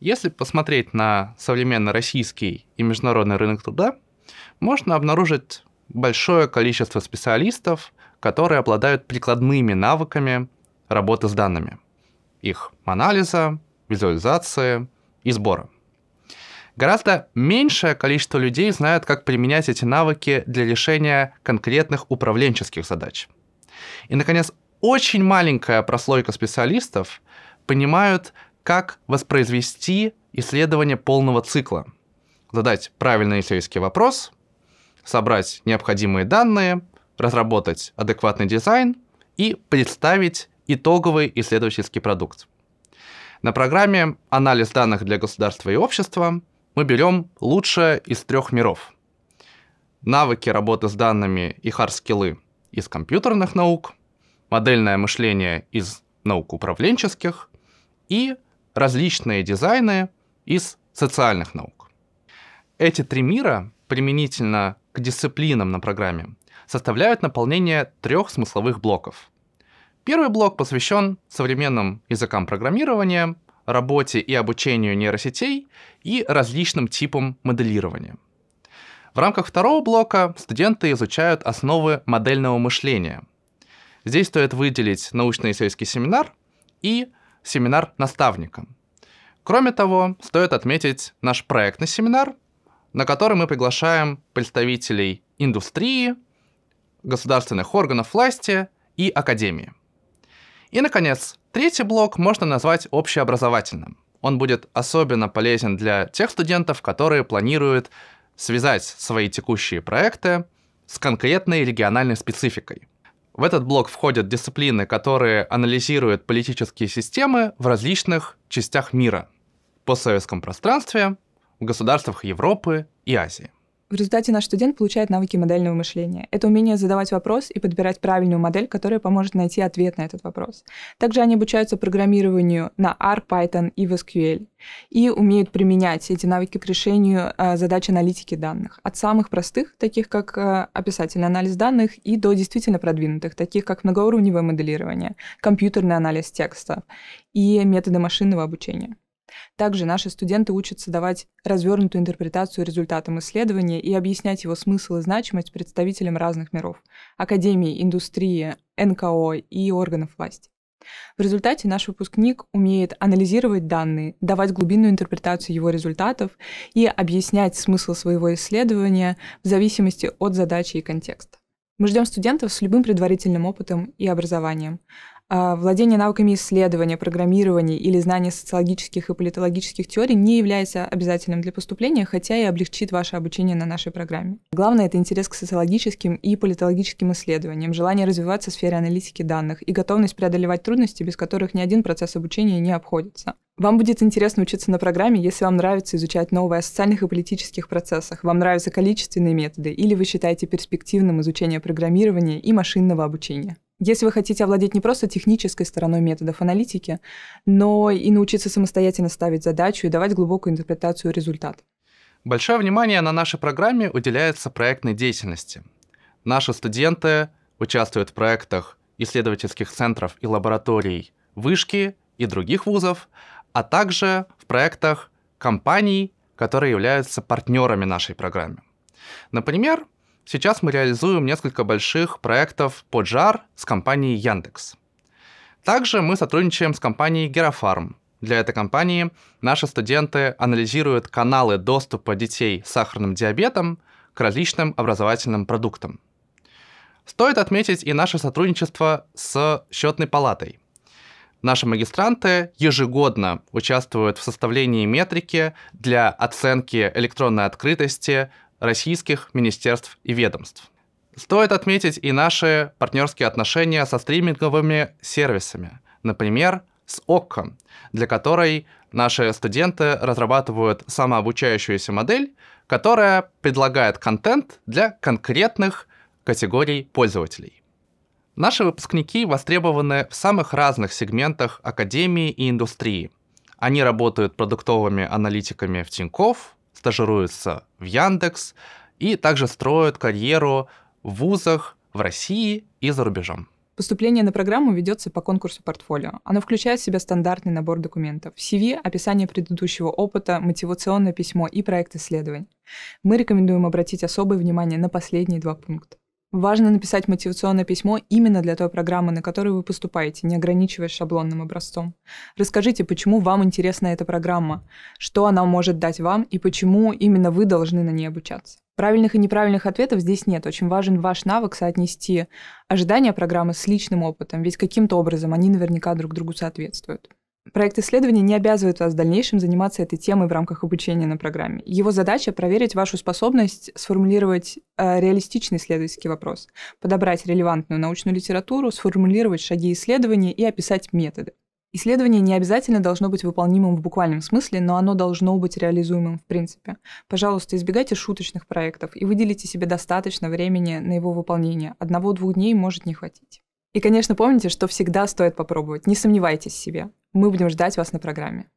Если посмотреть на современный российский и международный рынок труда, можно обнаружить большое количество специалистов, которые обладают прикладными навыками работы с данными, их анализа, визуализации и сбора. Гораздо меньшее количество людей знают, как применять эти навыки для решения конкретных управленческих задач. И, наконец, очень маленькая прослойка специалистов понимают, как воспроизвести исследование полного цикла. Задать правильный исследовательский вопрос, собрать необходимые данные, разработать адекватный дизайн и представить итоговый исследовательский продукт. На программе «Анализ данных для государства и общества» мы берем лучшее из трех миров. Навыки работы с данными и хард-скиллы из компьютерных наук, модельное мышление из наук управленческих и различные дизайны из социальных наук. Эти три мира применительно к дисциплинам на программе составляют наполнение трех смысловых блоков. Первый блок посвящен современным языкам программирования, работе и обучению нейросетей и различным типам моделирования. В рамках второго блока студенты изучают основы модельного мышления. Здесь стоит выделить научно-исследовательский семинар и семинар наставникам. Кроме того, стоит отметить наш проектный семинар, на который мы приглашаем представителей индустрии, государственных органов власти и академии. И, наконец, третий блок можно назвать общеобразовательным. Он будет особенно полезен для тех студентов, которые планируют связать свои текущие проекты с конкретной региональной спецификой. В этот блок входят дисциплины, которые анализируют политические системы в различных частях мира, по советском пространстве, в государствах Европы и Азии. В результате наш студент получает навыки модельного мышления. Это умение задавать вопрос и подбирать правильную модель, которая поможет найти ответ на этот вопрос. Также они обучаются программированию на R, Python и в SQL и умеют применять эти навыки к решению а, задач аналитики данных. От самых простых, таких как а, описательный анализ данных, и до действительно продвинутых, таких как многоуровневое моделирование, компьютерный анализ текста и методы машинного обучения. Также наши студенты учатся давать развернутую интерпретацию результатам исследования и объяснять его смысл и значимость представителям разных миров – академии, индустрии, НКО и органов власти. В результате наш выпускник умеет анализировать данные, давать глубинную интерпретацию его результатов и объяснять смысл своего исследования в зависимости от задачи и контекста. Мы ждем студентов с любым предварительным опытом и образованием. А, владение навыками исследования, программирования или знание социологических и политологических теорий не является обязательным для поступления, хотя и облегчит ваше обучение на нашей программе. Главное – это интерес к социологическим и политологическим исследованиям, желание развиваться в сфере аналитики данных и готовность преодолевать трудности, без которых ни один процесс обучения не обходится. Вам будет интересно учиться на программе, если вам нравится изучать новое о социальных и политических процессах, вам нравятся количественные методы или вы считаете перспективным изучение программирования и машинного обучения. Если вы хотите овладеть не просто технической стороной методов аналитики, но и научиться самостоятельно ставить задачу и давать глубокую интерпретацию результата. Большое внимание на нашей программе уделяется проектной деятельности. Наши студенты участвуют в проектах исследовательских центров и лабораторий вышки и других вузов, а также в проектах компаний, которые являются партнерами нашей программы. Например, Сейчас мы реализуем несколько больших проектов по JAR с компанией Яндекс. Также мы сотрудничаем с компанией Герафарм. Для этой компании наши студенты анализируют каналы доступа детей с сахарным диабетом к различным образовательным продуктам. Стоит отметить и наше сотрудничество с счетной палатой. Наши магистранты ежегодно участвуют в составлении метрики для оценки электронной открытости российских министерств и ведомств. Стоит отметить и наши партнерские отношения со стриминговыми сервисами, например, с ОККО, для которой наши студенты разрабатывают самообучающуюся модель, которая предлагает контент для конкретных категорий пользователей. Наши выпускники востребованы в самых разных сегментах академии и индустрии. Они работают продуктовыми аналитиками в Тинькофф, стажируются в Яндекс и также строят карьеру в вузах в России и за рубежом. Поступление на программу ведется по конкурсу портфолио. Оно включает в себя стандартный набор документов. CV, описание предыдущего опыта, мотивационное письмо и проект исследований. Мы рекомендуем обратить особое внимание на последние два пункта. Важно написать мотивационное письмо именно для той программы, на которую вы поступаете, не ограничиваясь шаблонным образцом. Расскажите, почему вам интересна эта программа, что она может дать вам и почему именно вы должны на ней обучаться. Правильных и неправильных ответов здесь нет. Очень важен ваш навык соотнести ожидания программы с личным опытом, ведь каким-то образом они наверняка друг другу соответствуют. Проект исследования не обязывает вас в дальнейшем заниматься этой темой в рамках обучения на программе. Его задача — проверить вашу способность сформулировать э, реалистичный исследовательский вопрос, подобрать релевантную научную литературу, сформулировать шаги исследования и описать методы. Исследование не обязательно должно быть выполнимым в буквальном смысле, но оно должно быть реализуемым в принципе. Пожалуйста, избегайте шуточных проектов и выделите себе достаточно времени на его выполнение. Одного-двух дней может не хватить. И, конечно, помните, что всегда стоит попробовать. Не сомневайтесь в себе. Мы будем ждать вас на программе.